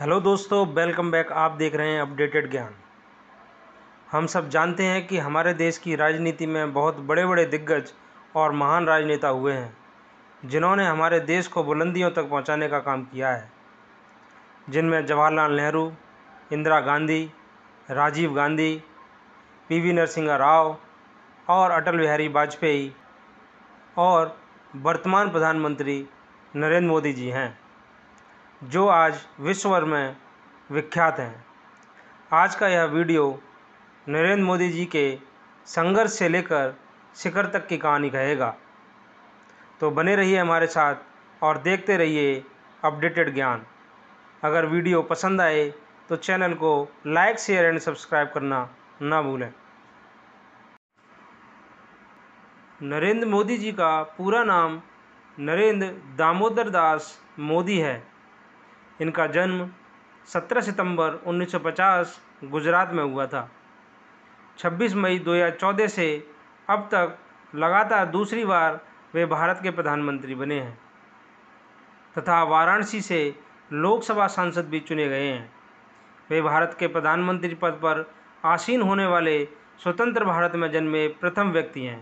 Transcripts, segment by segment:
hello दोस्तों welcome back आप देख रहे हैं अपडेटेड ज्ञान हम सब जानते हैं कि हमारे देश की राजनीति में बहुत बड़े बड़े दिग्गज और महान राजनेता हुए हैं जिन्होंने हमारे देश को बुलंदियों तक पहुंचाने का काम किया है जिनमें जवाहरलाल नेहरू इंदिरा गांधी राजीव गांधी पीवी नरसिंह राव और अटल बिहारी वाजपेयी और वर्तमान प्रधानमंत्री नरेंद्र मोदी जी हैं जो आज विश्व भर में विख्यात हैं आज का यह वीडियो नरेंद्र मोदी जी के संघर्ष से लेकर शिखर तक की कहानी कहेगा तो बने रहिए हमारे साथ और देखते रहिए अपडेटेड ज्ञान अगर वीडियो पसंद आए तो चैनल को लाइक शेयर एंड सब्सक्राइब करना ना भूलें नरेंद्र मोदी जी का पूरा नाम नरेंद्र दामोदर दास मोदी है इनका जन्म 17 सितंबर 1950 गुजरात में हुआ था 26 मई 2014 से अब तक लगातार दूसरी बार वे भारत के प्रधानमंत्री बने हैं तथा वाराणसी से लोकसभा सांसद भी चुने गए हैं वे भारत के प्रधानमंत्री पद पर आसीन होने वाले स्वतंत्र भारत में जन्मे प्रथम व्यक्ति हैं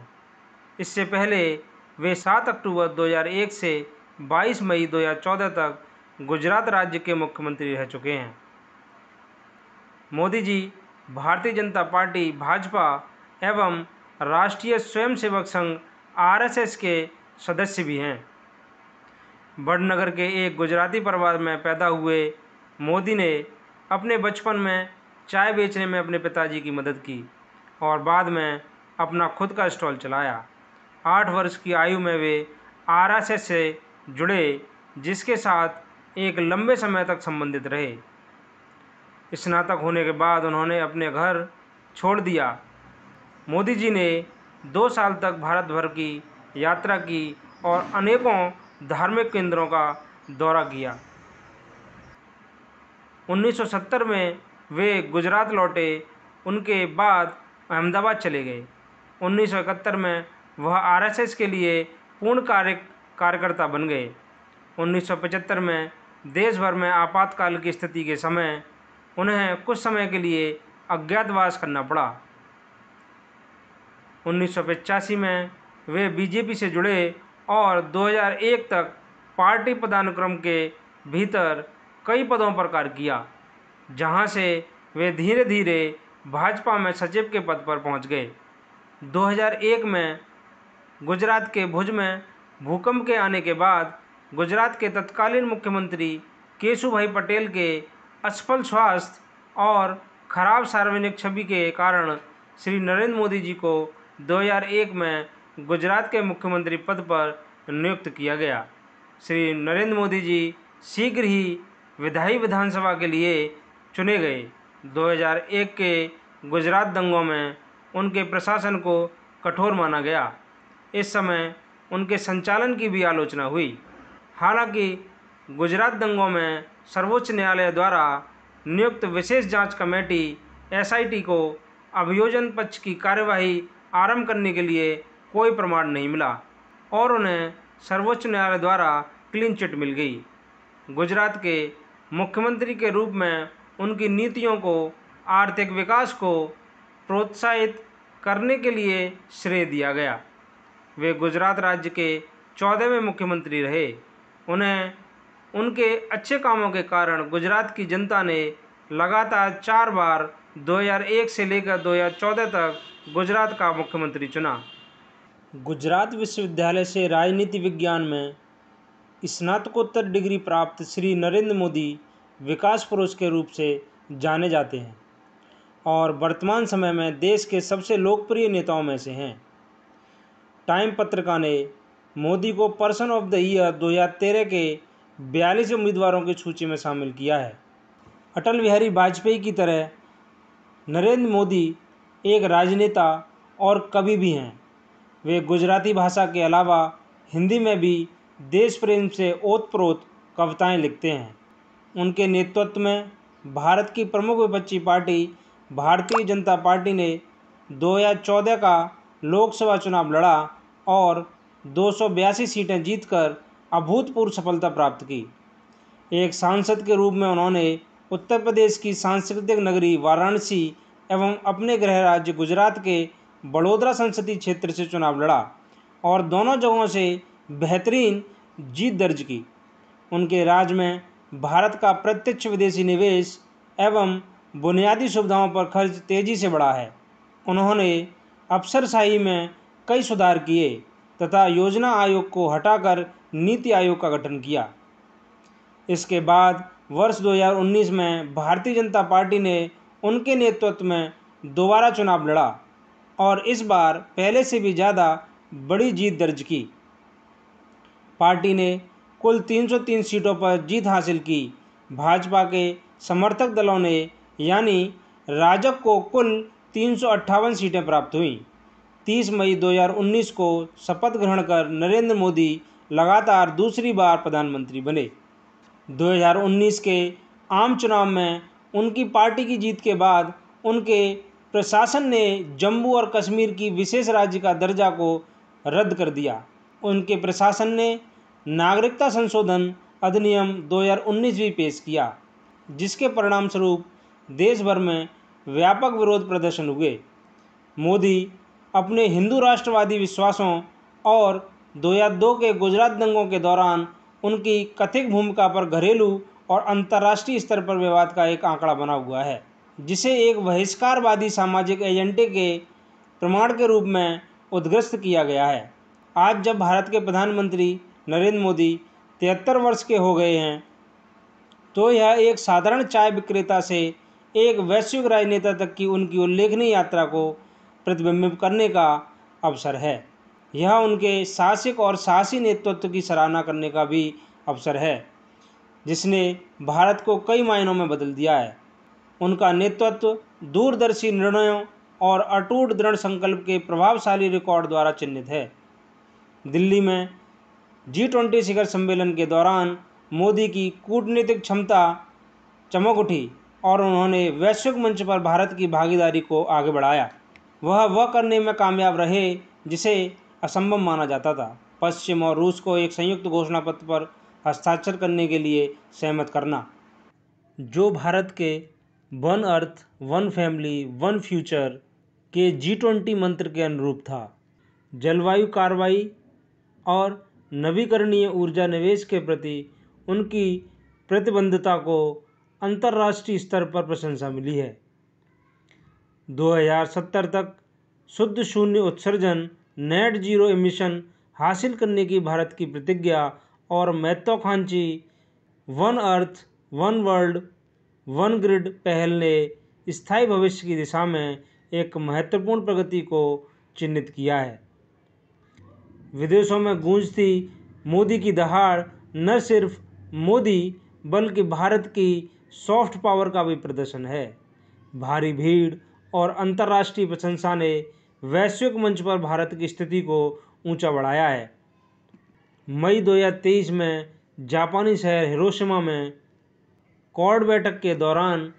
इससे पहले वे 7 अक्टूबर 2001 से 22 मई 2014 तक गुजरात राज्य के मुख्यमंत्री रह चुके हैं मोदी जी भारतीय जनता पार्टी भाजपा एवं राष्ट्रीय स्वयंसेवक संघ आरएसएस के सदस्य भी हैं बड़नगर के एक गुजराती परिवार में पैदा हुए मोदी ने अपने बचपन में चाय बेचने में अपने पिताजी की मदद की और बाद में अपना खुद का स्टॉल चलाया आठ वर्ष की आयु में वे आर से जुड़े जिसके साथ एक लंबे समय तक संबंधित रहे स्नातक होने के बाद उन्होंने अपने घर छोड़ दिया मोदी जी ने दो साल तक भारत भर की यात्रा की और अनेकों धार्मिक केंद्रों का दौरा किया 1970 में वे गुजरात लौटे उनके बाद अहमदाबाद चले गए 1971 में वह आरएसएस के लिए पूर्ण कार्य कार्यकर्ता बन गए उन्नीस सौ पचहत्तर में देश भर में आपातकाल की स्थिति के समय उन्हें कुछ समय के लिए अज्ञातवास करना पड़ा उन्नीस सौ पचासी में वे बीजेपी से जुड़े और 2001 तक पार्टी पदानुक्रम के भीतर कई पदों पर कार्य किया जहां से वे धीरे धीरे भाजपा में सचिव के पद पर पहुंच गए 2001 में गुजरात के भुज में भूकंप के आने के बाद गुजरात के तत्कालीन मुख्यमंत्री केशुभाई पटेल के असफल स्वास्थ्य और खराब सार्वजनिक छवि के कारण श्री नरेंद्र मोदी जी को 2001 में गुजरात के मुख्यमंत्री पद पर नियुक्त किया गया श्री नरेंद्र मोदी जी शीघ्र ही विधायी विधानसभा के लिए चुने गए 2001 के गुजरात दंगों में उनके प्रशासन को कठोर माना गया इस समय उनके संचालन की भी आलोचना हुई हालांकि गुजरात दंगों में सर्वोच्च न्यायालय द्वारा नियुक्त विशेष जाँच कमेटी एस आई टी को अभियोजन पक्ष की कार्यवाही आरंभ करने के लिए कोई प्रमाण नहीं मिला और उन्हें सर्वोच्च न्यायालय द्वारा क्लीन चिट मिल गई गुजरात के मुख्यमंत्री के रूप में उनकी नीतियों को आर्थिक विकास को प्रोत्साहित करने के लिए श्रेय दिया गया वे गुजरात राज्य के चौदहवें मुख्यमंत्री रहे उन्हें उनके अच्छे कामों के कारण गुजरात की जनता ने लगातार चार बार 2001 से लेकर 2014 तक गुजरात का मुख्यमंत्री चुना गुजरात विश्वविद्यालय से राजनीति विज्ञान में स्नातकोत्तर डिग्री प्राप्त श्री नरेंद्र मोदी विकास पुरुष के रूप से जाने जाते हैं और वर्तमान समय में देश के सबसे लोकप्रिय नेताओं में से हैं टाइम पत्रिका ने मोदी को पर्सन ऑफ द ईयर 2013 के बयालीस उम्मीदवारों की सूची में शामिल किया है अटल बिहारी वाजपेयी की तरह नरेंद्र मोदी एक राजनेता और कवि भी हैं वे गुजराती भाषा के अलावा हिंदी में भी देश प्रेम से ओतप्रोत कविताएं लिखते हैं उनके नेतृत्व में भारत की प्रमुख विपक्षी पार्टी भारतीय जनता पार्टी ने 2014 का लोकसभा चुनाव लड़ा और दो सीटें जीतकर अभूतपूर्व सफलता प्राप्त की एक सांसद के रूप में उन्होंने उत्तर प्रदेश की सांस्कृतिक नगरी वाराणसी एवं अपने गृह राज्य गुजरात के बड़ोदरा संसदीय क्षेत्र से चुनाव लड़ा और दोनों जगहों से बेहतरीन जीत दर्ज की उनके राज्य में भारत का प्रत्यक्ष विदेशी निवेश एवं बुनियादी सुविधाओं पर खर्च तेज़ी से बढ़ा है उन्होंने अफसरशाही में कई सुधार किए तथा योजना आयोग को हटाकर नीति आयोग का गठन किया इसके बाद वर्ष 2019 में भारतीय जनता पार्टी ने उनके नेतृत्व में दोबारा चुनाव लड़ा और इस बार पहले से भी ज़्यादा बड़ी जीत दर्ज की पार्टी ने कुल 303 सीटों पर जीत हासिल की भाजपा के समर्थक दलों ने यानी राजक को कुल तीन सीटें प्राप्त हुईं तीस मई 2019 को शपथ ग्रहण कर नरेंद्र मोदी लगातार दूसरी बार प्रधानमंत्री बने 2019 के आम चुनाव में उनकी पार्टी की जीत के बाद उनके प्रशासन ने जम्मू और कश्मीर की विशेष राज्य का दर्जा को रद्द कर दिया उनके प्रशासन ने नागरिकता संशोधन अधिनियम 2019 भी पेश किया जिसके परिणामस्वरूप देश भर में व्यापक विरोध प्रदर्शन हुए मोदी अपने हिंदू राष्ट्रवादी विश्वासों और दो या दो के गुजरात दंगों के दौरान उनकी कथित भूमिका पर घरेलू और अंतर्राष्ट्रीय स्तर पर विवाद का एक आंकड़ा बना हुआ है जिसे एक बहिष्कारवादी सामाजिक एजेंडे के प्रमाण के रूप में उद्ग्रस्त किया गया है आज जब भारत के प्रधानमंत्री नरेंद्र मोदी तिहत्तर वर्ष के हो गए हैं तो यह एक साधारण चाय विक्रेता से एक वैश्विक राजनेता तक की उनकी उल्लेखनीय यात्रा को प्रतिबिंबित करने का अवसर है यह उनके साहसिक और साहसी नेतृत्व की सराहना करने का भी अवसर है जिसने भारत को कई मायनों में बदल दिया है उनका नेतृत्व दूरदर्शी निर्णयों और अटूट दृढ़ संकल्प के प्रभावशाली रिकॉर्ड द्वारा चिन्हित है दिल्ली में जी ट्वेंटी शिखर सम्मेलन के दौरान मोदी की कूटनीतिक क्षमता चमक उठी और उन्होंने वैश्विक मंच पर भारत की भागीदारी को आगे बढ़ाया वह वह करने में कामयाब रहे जिसे असंभव माना जाता था पश्चिम और रूस को एक संयुक्त घोषणा पत्र पर हस्ताक्षर करने के लिए सहमत करना जो भारत के one earth one family one future के जी ट्वेंटी मंत्र के अनुरूप था जलवायु कार्रवाई और नवीकरणीय ऊर्जा निवेश के प्रति उनकी प्रतिबद्धता को अंतर्राष्ट्रीय स्तर पर प्रशंसा मिली है 2070 तक शुद्ध शून्य उत्सर्जन नेट जीरो एमिशन हासिल करने की भारत की प्रतिज्ञा और महत्वाकांक्षी one earth one world one grid पहल ने स्थायी भविष्य की दिशा में एक महत्वपूर्ण प्रगति को चिन्हित किया है विदेशों में गूंजती मोदी की दहाड़ न सिर्फ मोदी बल्कि भारत की सॉफ्ट पावर का भी प्रदर्शन है भारी भीड़ और अंतर्राष्ट्रीय प्रशंसा ने वैश्विक मंच पर भारत की स्थिति को ऊंचा बढ़ाया है मई 2023 में जापानी शहर हिरोशिमा में कॉर्ड बैठक के दौरान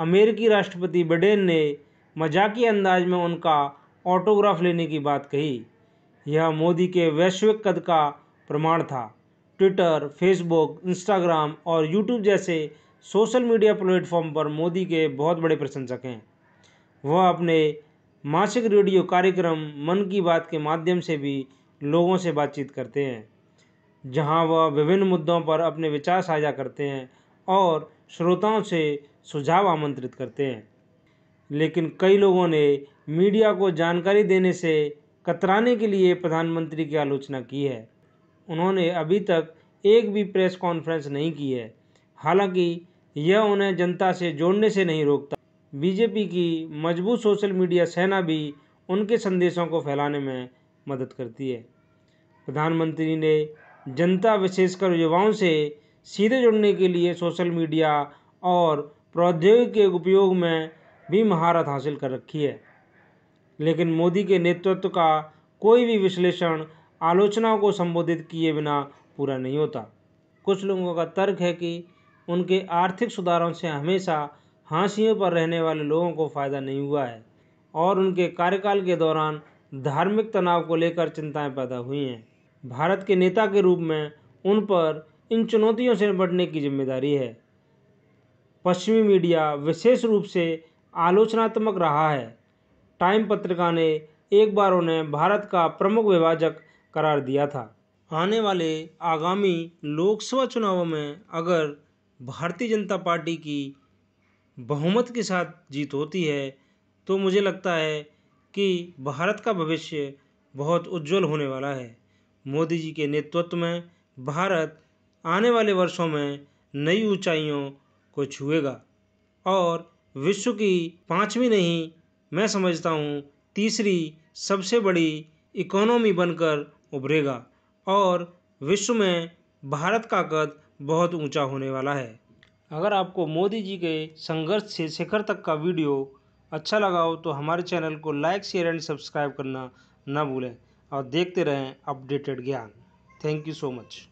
अमेरिकी राष्ट्रपति बिडेन ने मजाकी अंदाज में उनका ऑटोग्राफ लेने की बात कही यह मोदी के वैश्विक कद का प्रमाण था ट्विटर फेसबुक इंस्टाग्राम और यूट्यूब जैसे सोशल मीडिया प्लेटफॉर्म पर मोदी के बहुत बड़े प्रशंसक हैं वह अपने मासिक रेडियो कार्यक्रम मन की बात के माध्यम से भी लोगों से बातचीत करते हैं जहाँ वह विभिन्न मुद्दों पर अपने विचार साझा करते हैं और श्रोताओं से सुझाव आमंत्रित करते हैं लेकिन कई लोगों ने मीडिया को जानकारी देने से कतराने के लिए प्रधानमंत्री की आलोचना की है उन्होंने अभी तक एक भी प्रेस कॉन्फ्रेंस नहीं की है हालांकि यह उन्हें जनता से जोड़ने से नहीं रोकता बीजेपी की मजबूत सोशल मीडिया सेना भी उनके संदेशों को फैलाने में मदद करती है प्रधानमंत्री ने जनता विशेषकर युवाओं से सीधे जुड़ने के लिए सोशल मीडिया और प्रौद्योगिकी के उपयोग में भी महारत हासिल कर रखी है लेकिन मोदी के नेतृत्व का कोई भी विश्लेषण आलोचनाओं को संबोधित किए बिना पूरा नहीं होता कुछ लोगों का तर्क है कि उनके आर्थिक सुधारों से हमेशा हाशियों पर रहने वाले लोगों को फ़ायदा नहीं हुआ है और उनके कार्यकाल के दौरान धार्मिक तनाव को लेकर चिंताएं पैदा हुई हैं भारत के नेता के रूप में उन पर इन चुनौतियों से निपटने की जिम्मेदारी है पश्चिमी मीडिया विशेष रूप से आलोचनात्मक रहा है टाइम पत्रिका ने एक बार उन्हें भारत का प्रमुख विभाजक करार दिया था आने वाले आगामी लोकसभा चुनावों में अगर भारतीय जनता पार्टी की बहुमत के साथ जीत होती है तो मुझे लगता है कि भारत का भविष्य बहुत उज्ज्वल होने वाला है मोदी जी के नेतृत्व में भारत आने वाले वर्षों में नई ऊँचाइयों को छुएगा और विश्व की पाँचवीं नहीं मैं समझता हूँ तीसरी सबसे बड़ी इकोनॉमी बनकर उभरेगा और विश्व में भारत का कद बहुत ऊँचा होने वाला है अगर आपको मोदी जी के संघर्ष से शिखर तक का वीडियो अच्छा लगा हो तो हमारे चैनल को लाइक शेयर एंड सब्सक्राइब करना ना भूलें और देखते रहें अपडेटेड ज्ञान थैंक यू सो मच